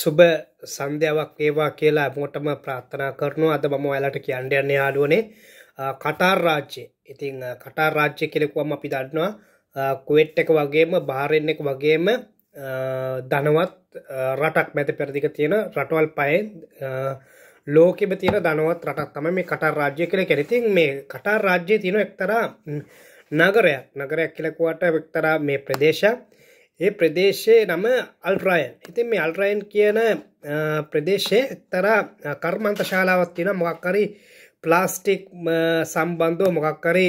සුබ සන්ධ්‍යාවක් වේවා කියලා හැමෝටම ප්‍රාර්ථනා කරනවා. අද මම ඔයාලට කියන්න යන්නේ යාළුවනේ කටාර් රාජ්‍යය. ඉතින් කටාර් රාජ්‍යය කියලා කිව්වම අපි දන්නවා කුවේට් එක වගේම බහරෙන් එක වගේම ධනවත් රටක් මැද පෙරදිග තියෙන රටවල් පහෙන් ලෝකෙම තියෙන ධනවත් රටක් තමයි මේ කටාර් රාජ්‍යය කියලා කියන්නේ. ඉතින් මේ කටාර් රාජ්‍යයේ තියෙන එක්තරා නගරයක්. නගරයක් කියලා කිව්වට එක්තරා මේ ප්‍රදේශයක් ඒ ප්‍රදේශයේ නම අල්ට්‍රයන් ඉතින් මේ අල්ට්‍රයන් කියන ප්‍රදේශයේ එක්තරා කර්මන්ත ශාලාවක් තියෙනවා මොකක් හරි ප්ලාස්ටික් සම්බන්ධව මොකක් හරි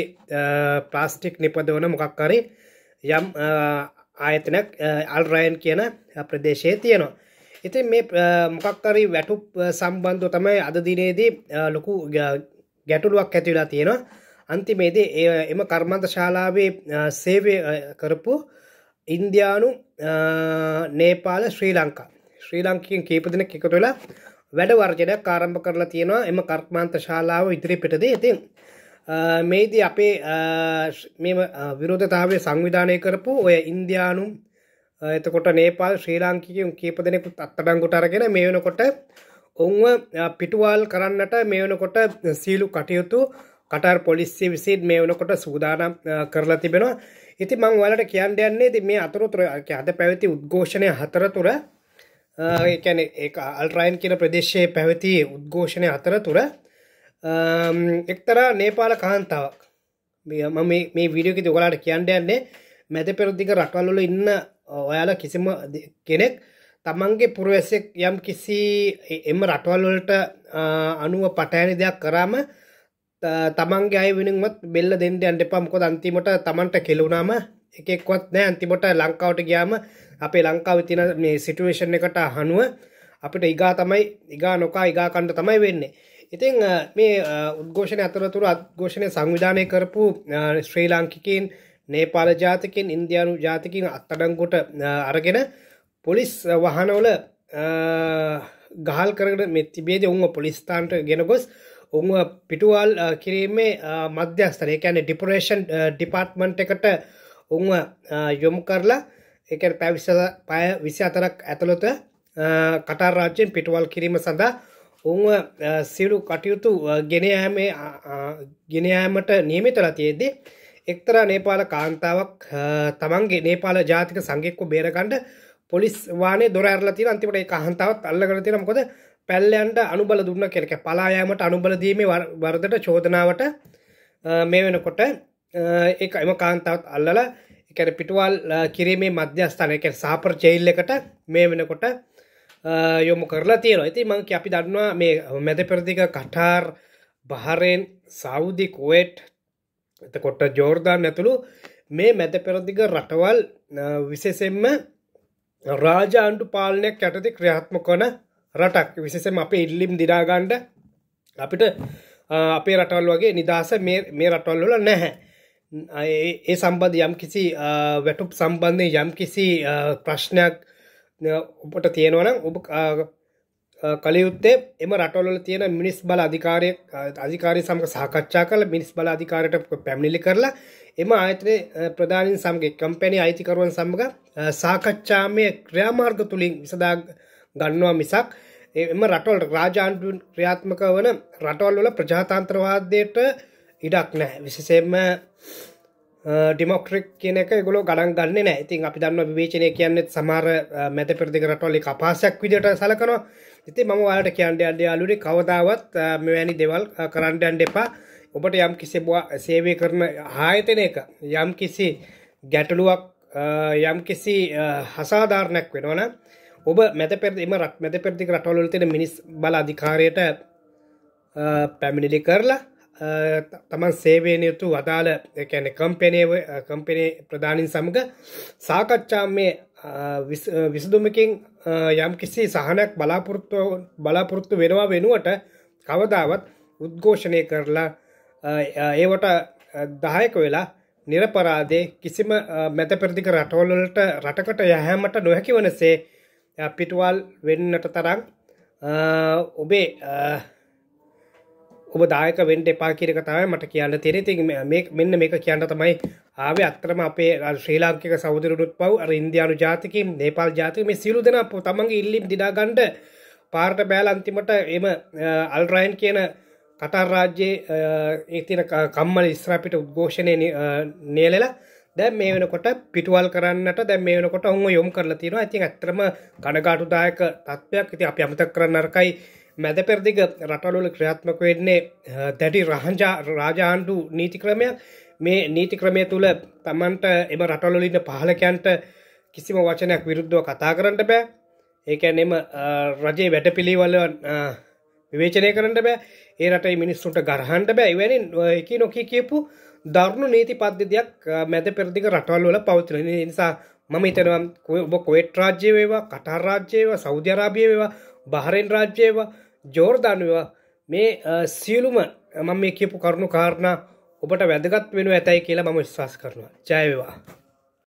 ප්ලාස්ටික් නිපදවන මොකක් හරි යම් ආයතනයක් අල්ට්‍රයන් කියන ප්‍රදේශයේ තියෙනවා ඉතින් මේ මොකක් හරි වැටුප් සම්බන්ධව තමයි අද දිනේදී ලොකු ගැටලුවක් ඇති වෙලා තියෙනවා අන්තිමේදී එම කර්මන්ත ශාලාවේ සේවය කරපු ඉන්දයානු නේපාල ශ්‍රී ලංකා ශ්‍රී ලංකින් කේපදින එකතුල වැඩ වර්ජනයක් කාරම්භ කරලා තියෙනවා එම කර්මාන්ත ශාලාව ඉදිරි පිටද ඉතින් මේද අපේ මෙම විරෝධතාවය සංවිධානය කරපු ඔය ඉන්දයානුම් එතකොට නේපාල් ශ්‍රී ලාංකිකයුම් කීප දෙනෙකුත් අත්තඩංගුට අරගෙන මේ වෙනකොට ඔන්ව පිටුවල් කරන්නට මේ වෙනකොට සීලු කටයුතු කටර් පොලිස්සිය විසින් මේ වෙනකොට සූදානම් කරලා තිබෙනවා ඉති මං වලට කියන්න යන්නේ ති මේ අතුරතුර අද පැවැති උද්ඝෝෂණය හතර තුර ඒැන ඒ අල්ට්‍රයින් කියන ප්‍රදේශයේ පැවැති උද්ඝෝෂණය අතර තුර එක්තරා නේපාල කාන්තාවක් මම මේ විඩියෝකි දුගලාට කියන්න යන්නේ මැද පෙරදික රටවල්ලොල ඉන්න ඔයාලා කිසිම කෙනෙක් තමන්ගේ පුරවැසෙක් යම් කිසි එම රටවල්වලට අනුව පටයනි දෙයක් කරාම තමන්ගේ අය වෙනුවත් බෙල්ල දෙන්න අන්ට පම්කො අන්තිමට තමන්ට කෙලුණාම එකෙක්වත් නෑ අන්තිමට ලංකාවට ගයාම අපේ ලංකාව තින මේ සිටුවේෂන් එකට හනුව අපිට ඉගා තමයි ඉගා නොකා ඉගා කණ්ඩ තමයි වෙන්නේ ඉතිං මේ උද්ඝෝෂණ අතරතුර අත්ඝෝෂණය සංවිධානය කරපු ශ්‍රී ලාංකිකින් නේපාල ජාතිකින් ඉන්දයානු ජාතිකින් අත්තඩංකොට අරගෙන පොලිස් වහනවල ගහල් කරන මෙතිබේද උන්ව පොලිස්ථාන්ට ගෙනගොස් උන් පිටුවල් කිරීමේ මධ්‍යස්ථන එකන ඩිපරේෂන් ඩිපර්ට්මන්ට් එකට උන් යොමු කරලා එක පැවිස පය විසි අතරක් ඇතුළොත කටාරාජ්‍යෙන් පිටුවල් කිරීම සඳහා උන්ව සිරු කටයුතු ගෙනයෑමේ ගෙනයෑමට නියමිතල තියේදී එක්තර නේපාල කාන්තාවක් තමන්ගේ නේපාල ජාතික සංගෙක්කු බේරකණ්ඩ පොලිස් වානේ දොර ඇරලා තියෙන අන්තිමට ඒ කාන්තාවත් අල්ලගෙන තියෙන මොකද පැල්ලයන්ට අනුබල දුන්න කෙනක පලායෑමට අනුබලදීම වර්ධට චෝදනාවට මේ වෙනකොට ඒ එම කාන්තාවත් අල්ලල එකන පිටුවල් කිරීමේ මධ්‍යස්ථානය එක සාපර චෙල්ල එකට මේ වෙනකොට යොමු කරලා තියෙන ඇති මංක අපි දන්නවා මේ මැද පෙරදික කටාර් බහරෙන් සෞදි කෝට් එතකොට ජෝර්ධන් ඇතුළු මේ මැද පෙරදිග රටවල් විශේසෙන්ම රාජ ආණ්ඩු පාලනයක් යටති ක්‍රියාත්ම කොන රටක් විශේෂම අපේ ඉල්ලිම් දිනාගන්ඩ අපිට අපේ රටවල් වගේ නිදහස මේ රටවල්ලොල නැහැ ඒ සම්බන්ධ යම් කිසි වැටුප් සම්බන්ධය යම් කිසි ප්‍රශ්නයක් ඔපට තියෙනවනම් ඔබ කලයුත්තේ එම රටවල තියෙන මිනිස් බල අධිකාරය අධිකාරය සමඟ සාකච්ඡා කළ මිනිස් බල අධිකාරයට පැමිණිලි කරලා එම ආයතනය ප්‍රධානින් සමගේ කම්පැනි අයිතිකරුවන් සමඟ සාකච්ඡාමය ක්‍රියාමාර්ග තුළින් විසදා ගන්නවා මිසක් එම රටවල් රාජාන්ටුන් ක්‍රියාත්මක වන රටවල්වල ප්‍රජාතන්ත්‍රවාදයට ඉඩක් නෑ විසසෙම ඩිමොක්ට්‍රික් කියනක ගොල ගඩන් ගන්න නෑ ඉතින් අපි දන්න විවේචනය කියන්නෙත් සමර මැත පෙරදික රටවල්ලි කපාසයක් විදිට සලකනවා ඉති මම වාලට කියන්ඩ අන්ඩ අලුරි කවදාවත් මෙවැනි දෙවල් කරන්ඩ අන්ඩ එපා ඔබට යම් කිසි සේවය කරන ආයතන එක යම් කිසි ගැටලුවක් යම් කිසි හසාධාරණයක් වෙනවන ඔබ මැත පැරදිම රත් මැත පැරදික රටවලතෙන මිනිස් බල අධිකාරයට පැමිණිලි කරලා තමන් සේවයෙන් යුතු වදාළ එකැන කම්පනය කම්පනේ ප්‍රධානින් සමඟ සාකච්ඡා මේ විසදුමකින් යම් කිසි සහනයක් බලාපොරොත්තු බලාපොරොත්තු වෙනවා වෙනුවට කවදාවත් උද්ඝෝෂණය කරලා ඒවට දායක වෙලා නිරපරාදේ කිසිම මැත පෙරදික රටවල්ලට රටකට යහැමට නොහැකිවනසේ අපිටවල් වෙන්නට තරම් ඔබේ ඔබ දායක වෙන්ට එපා කියරක තමයි මට කියන්න තෙර ති මෙන්න මේක කියන්න තමයි ආව අත්‍රම අපේ ශ්‍රී ලාංකික සෞදරුත් පව් අර ඉන්දයානු ජාතිකින් නේපාල් ජාතික මේ සිරු දෙෙන අප තමන්ගේ ඉල්ලිම් දිනාගණ්ඩ පාර්ට බෑල අන්තිමට එම අල්රයින් කියන කටර් රාජ්‍යයේ ඒතින කම්මල ඉස්්‍රාපිට උද්ඝෝෂණය නේලලා දැ මේ වනකොට පිටුවල් කරන්නට දැ මේ වනකොට ඔහු යොම් කරලා තියෙන ඇතින් ඇත්‍රම කනගාටුදායක තත්ත්වයක් ඉති අප අමත කරන්න අරකයි මැද පෙරදිග රටලුල ක්‍රියාත්මක වෙන්නේ දැඩි රහන්ජා රාජාණ්ඩු නීති ක්‍රමයක් මේ නීති ක්‍රමය තුළ තමන්ට එම රටලොලින්න පහලකයන්ට කිසිම වචනයක් විරුද්ධව කතා කරන්නට බෑ ඒකැනෙම රජයේ වැඩ පිළිවල විවේචනය කරට බෑ ඒ රටයි මිනිස්සුන්ට ගරහන්ට බෑ වැනි එක නොකී කියපු දරුණු නීති පද්ධතියක් මැද පෙරදික රටවල් වල පවතින නිසා මම හිතනවා ඔබ කොේට් රාජ්‍ය වේවා කටාර් රාජ්‍යයවා සෞධ්‍යරාභිය වේවා බහරෙන් රාජ්‍යයවා ජෝර්ධානවා මේ සියලුම මම මේ කියපු කරුණු කාරණ ඔබට වැදගත් වෙන ඇතැයි කියලා මම විශ්වාස කරනවා ජයවා